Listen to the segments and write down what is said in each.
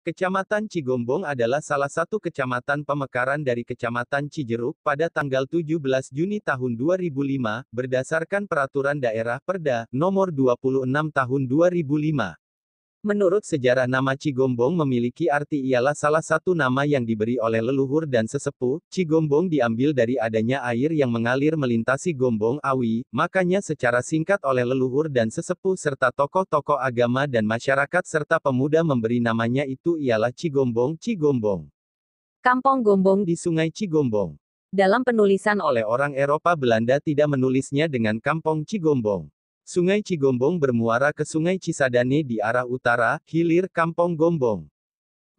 Kecamatan Cigombong adalah salah satu kecamatan pemekaran dari Kecamatan Cijeruk pada tanggal 17 Juni tahun 2005, berdasarkan Peraturan Daerah Perda, Nomor 26 Tahun 2005. Menurut sejarah nama Cigombong memiliki arti ialah salah satu nama yang diberi oleh leluhur dan sesepuh, Cigombong diambil dari adanya air yang mengalir melintasi Gombong Awi, makanya secara singkat oleh leluhur dan sesepuh serta tokoh-tokoh agama dan masyarakat serta pemuda memberi namanya itu ialah Cigombong Cigombong. Kampung Gombong di Sungai Cigombong. Dalam penulisan oleh orang Eropa Belanda tidak menulisnya dengan Kampung Cigombong. Sungai Cigombong bermuara ke Sungai Cisadane di arah utara, hilir Kampung Gombong.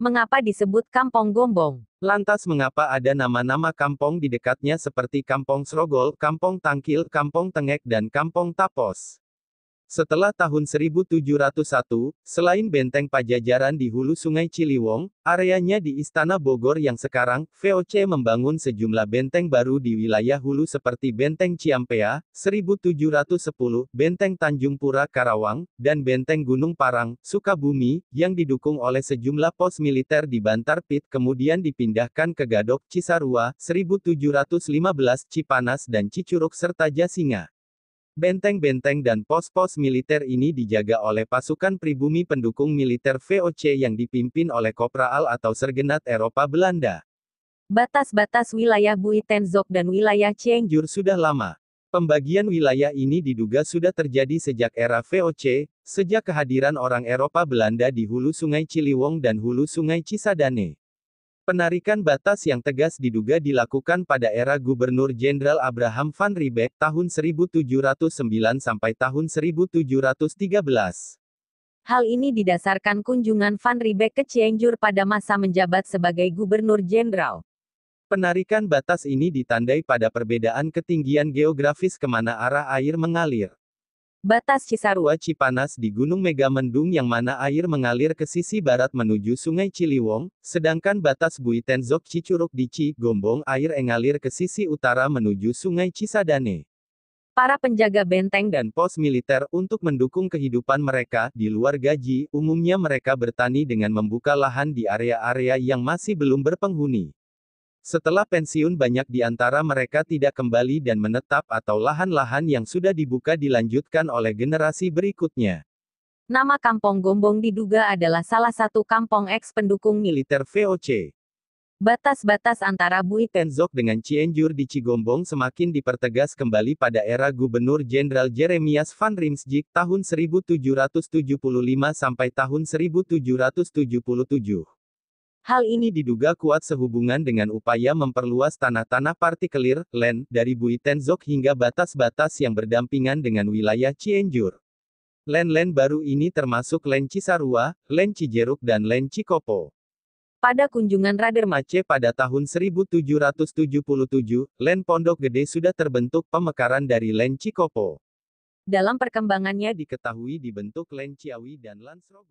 Mengapa disebut Kampung Gombong? Lantas mengapa ada nama-nama kampung di dekatnya seperti Kampung Srogol, Kampung Tangkil, Kampung Tengek dan Kampung Tapos? Setelah tahun 1701, selain benteng pajajaran di hulu sungai Ciliwung, areanya di Istana Bogor yang sekarang, VOC membangun sejumlah benteng baru di wilayah hulu seperti Benteng Ciampea, 1710, Benteng Tanjung Pura Karawang, dan Benteng Gunung Parang, Sukabumi, yang didukung oleh sejumlah pos militer di Bantar Pit kemudian dipindahkan ke Gadok Cisarua, 1715 Cipanas dan Cicuruk serta Jasinga. Benteng-benteng dan pos-pos militer ini dijaga oleh pasukan pribumi pendukung militer VOC yang dipimpin oleh kopral atau Sergenat Eropa Belanda. Batas-batas wilayah Buitenzog dan wilayah Cianjur sudah lama. Pembagian wilayah ini diduga sudah terjadi sejak era VOC, sejak kehadiran orang Eropa Belanda di hulu Sungai Ciliwung dan hulu Sungai Cisadane. Penarikan batas yang tegas diduga dilakukan pada era Gubernur Jenderal Abraham Van Riebeck tahun 1709 sampai tahun 1713. Hal ini didasarkan kunjungan Van Riebeck ke Cianjur pada masa menjabat sebagai Gubernur Jenderal. Penarikan batas ini ditandai pada perbedaan ketinggian geografis kemana arah air mengalir. Batas Cisarua Cipanas di Gunung Megamendung yang mana air mengalir ke sisi barat menuju Sungai Ciliwung, sedangkan batas Buitenzok Cicuruk di Cigombong air mengalir ke sisi utara menuju Sungai Cisadane. Para penjaga benteng dan pos militer untuk mendukung kehidupan mereka di luar gaji, umumnya mereka bertani dengan membuka lahan di area-area yang masih belum berpenghuni. Setelah pensiun banyak di antara mereka tidak kembali dan menetap atau lahan-lahan yang sudah dibuka dilanjutkan oleh generasi berikutnya. Nama Kampung Gombong diduga adalah salah satu kampung eks pendukung militer VOC. Batas-batas antara Bui Tenzok dengan Cianjur di Cigombong semakin dipertegas kembali pada era Gubernur Jenderal Jeremias Van Rimsjik tahun 1775 sampai tahun 1777. Hal ini diduga kuat sehubungan dengan upaya memperluas tanah-tanah partikelir, land, dari Tenzok hingga batas-batas yang berdampingan dengan wilayah Cianjur. Land-land baru ini termasuk land Cisarua, land Cijeruk dan land Cikopo. Pada kunjungan Raden Mace pada tahun 1777, land Pondok Gede sudah terbentuk pemekaran dari land Cikopo. Dalam perkembangannya diketahui dibentuk land Ciawi dan land Srogo.